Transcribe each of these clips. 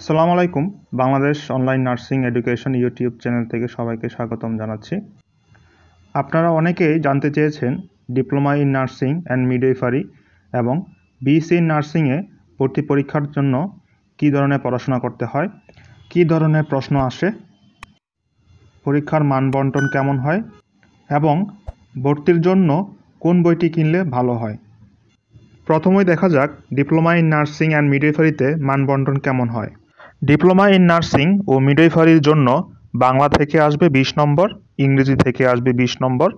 আসসালামু আলাইকুম Bangladesh online nursing education YouTube channel থেকে সবাইকে স্বাগতম জানাচ্ছি আপনারা অনেকেই জানতে চেয়েছেন diploma in nursing and midwifery এবং বিএসসি ইন নার্সিংয়ে ভর্তি পরীক্ষার জন্য কি ধরনের পড়াশোনা করতে হয় কি ধরনের প্রশ্ন আসে পরীক্ষার মান বন্টন কেমন হয় এবং ভর্তির জন্য কোন বইটি কিনলে ভালো হয় প্রথমেই দেখা যাক ডিপ্লোমা ইন নার্সিং অ্যান্ড মিডওয়াইফারিতে মানবন্টন কেমন হয় ডিপ্লোমা ইন নার্সিং ও মিডওয়াইফারির জন্য বাংলা থেকে আসবে বিশ নম্বর ইংরেজি থেকে আসবে বিশ নম্বর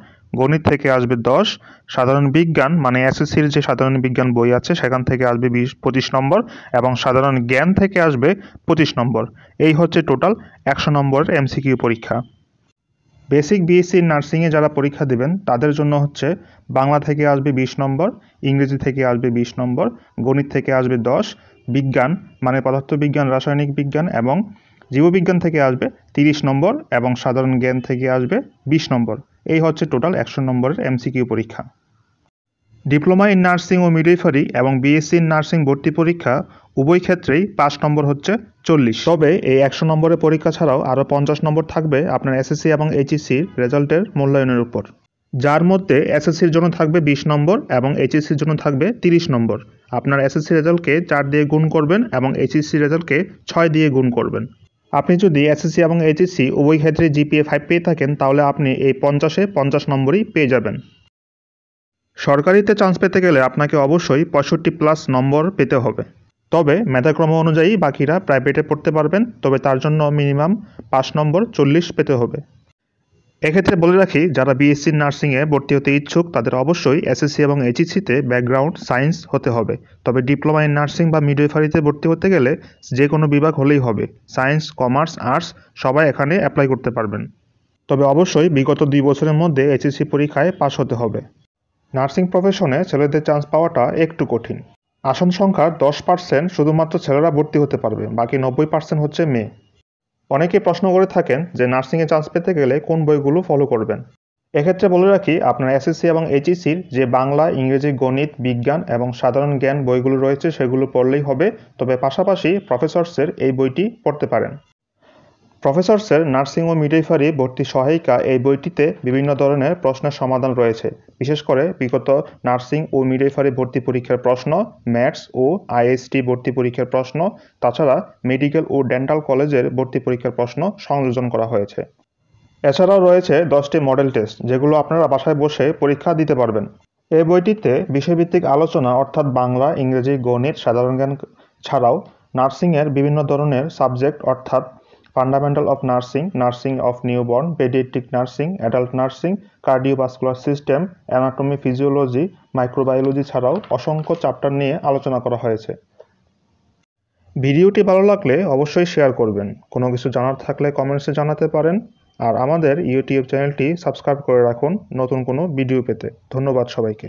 গণিত থেকে আসবে দশ সাধারণ বিজ্ঞান মানে এসএসসির যে সাধারণ বিজ্ঞান বই আছে সেখান থেকে আসবে বিশ পঁচিশ নম্বর এবং সাধারণ জ্ঞান থেকে আসবে পঁচিশ নম্বর এই হচ্ছে টোটাল একশো নম্বরের এমসিকিউ পরীক্ষা বেসিক বিএসসি নার্সিংয়ে যারা পরীক্ষা দেবেন তাদের জন্য হচ্ছে বাংলা থেকে আসবে বিশ নম্বর ইংরেজি থেকে আসবে বিশ নম্বর গণিত থেকে আসবে দশ বিজ্ঞান মানে পদার্থবিজ্ঞান রাসায়নিক বিজ্ঞান এবং জীববিজ্ঞান থেকে আসবে 30 নম্বর এবং সাধারণ জ্ঞান থেকে আসবে 20 নম্বর এই হচ্ছে টোটাল একশো নম্বরের এমসিকিউ পরীক্ষা ডিপ্লোমা ইন নার্সিং ও মিডওয়াইফারি এবং বিএসসি ইন নার্সিং ভর্তি পরীক্ষা উভয় ক্ষেত্রেই পাঁচ নম্বর হচ্ছে চল্লিশ তবে এই একশো নম্বরের পরীক্ষা ছাড়াও আরও পঞ্চাশ নম্বর থাকবে আপনার এসএসসি এবং এইচএসসির রেজাল্টের মূল্যায়নের উপর যার মধ্যে এসএসসির জন্য থাকবে ২০ নম্বর এবং এইচএসসির জন্য থাকবে ৩০ নম্বর আপনার এসএসসি রেজাল্টকে চার দিয়ে গুণ করবেন এবং এইচএসসি রেজাল্টকে ছয় দিয়ে গুণ করবেন আপনি যদি এসএসসি এবং এইচএসসি উভয় ক্ষেত্রে জিপিএ ফাইভ পেয়ে থাকেন তাহলে আপনি এই পঞ্চাশে পঞ্চাশ নম্বরই পেয়ে যাবেন সরকারিতে চান্স পেতে গেলে আপনাকে অবশ্যই পঁয়ষট্টি প্লাস নম্বর পেতে হবে তবে মেধাক্রম অনুযায়ী বাকিরা প্রাইভেটে পড়তে পারবেন তবে তার জন্য মিনিমাম পাঁচ নম্বর চল্লিশ পেতে হবে এক্ষেত্রে বলে রাখি যারা বিএসসি নার্সিংয়ে ভর্তি হতে ইচ্ছুক তাদের অবশ্যই এসএসসি এবং এইচএসসিতে ব্যাকগ্রাউন্ড সায়েন্স হতে হবে তবে ডিপ্লোমা ইন নার্সিং বা মিডওয়েফারিতে ভর্তি হতে গেলে যে কোনো বিভাগ হলেই হবে সায়েন্স কমার্স আর্টস সবাই এখানে অ্যাপ্লাই করতে পারবেন তবে অবশ্যই বিগত দুই বছরের মধ্যে এইচএসসি e পরীক্ষায় পাশ হতে হবে নার্সিং প্রফেশনে ছেলেদের চান্স পাওয়াটা একটু কঠিন আসন সংখ্যার দশ পার্সেন্ট শুধুমাত্র ছেলেরা ভর্তি হতে পারবে বাকি নব্বই পার্সেন্ট হচ্ছে মেয়ে অনেকে প্রশ্ন করে থাকেন যে নার্সিংয়ে চান্স পেতে গেলে কোন বইগুলো ফলো করবেন এক্ষেত্রে বলে রাখি আপনার এসএসসি এবং এইচএসসির যে বাংলা ইংরেজি গণিত বিজ্ঞান এবং সাধারণ জ্ঞান বইগুলো রয়েছে সেগুলো পড়লেই হবে তবে পাশাপাশি প্রফেসর্সের এই বইটি পড়তে পারেন প্রফেসরসের নার্সিং ও মিডওয়াইফারি ভর্তি সহায়িকা এই বইটিতে বিভিন্ন ধরনের প্রশ্নের সমাধান রয়েছে বিশেষ করে বিগত নার্সিং ও মিডওয়াইফারি ভর্তি পরীক্ষার প্রশ্ন ম্যাথস ও আইএসটি ভর্তি পরীক্ষার প্রশ্ন তাছাড়া মেডিকেল ও ডেন্টাল কলেজের ভর্তি পরীক্ষার প্রশ্ন সংযোজন করা হয়েছে এছাড়াও রয়েছে দশটি মডেল টেস্ট যেগুলো আপনারা বাসায় বসে পরীক্ষা দিতে পারবেন এই বইটিতে বিষয়ভিত্তিক আলোচনা অর্থাৎ বাংলা ইংরেজি গণিত সাধারণ জ্ঞান ছাড়াও নার্সিংয়ের বিভিন্ন ধরনের সাবজেক্ট অর্থাৎ fundamental of nursing nursing of newborn paediatric nursing adult nursing cardiovascular system anatomy physiology microbiology ছাড়াও অসংখ্য চ্যাপ্টার নিয়ে আলোচনা করা হয়েছে ভিডিওটি ভালো লাগলে অবশ্যই শেয়ার করবেন কোনো কিছু জানার থাকলে কমেন্টসে জানাতে পারেন আর আমাদের ইউটিউব চ্যানেলটি সাবস্ক্রাইব করে রাখুন নতুন কোনো ভিডিও পেতে ধন্যবাদ সবাইকে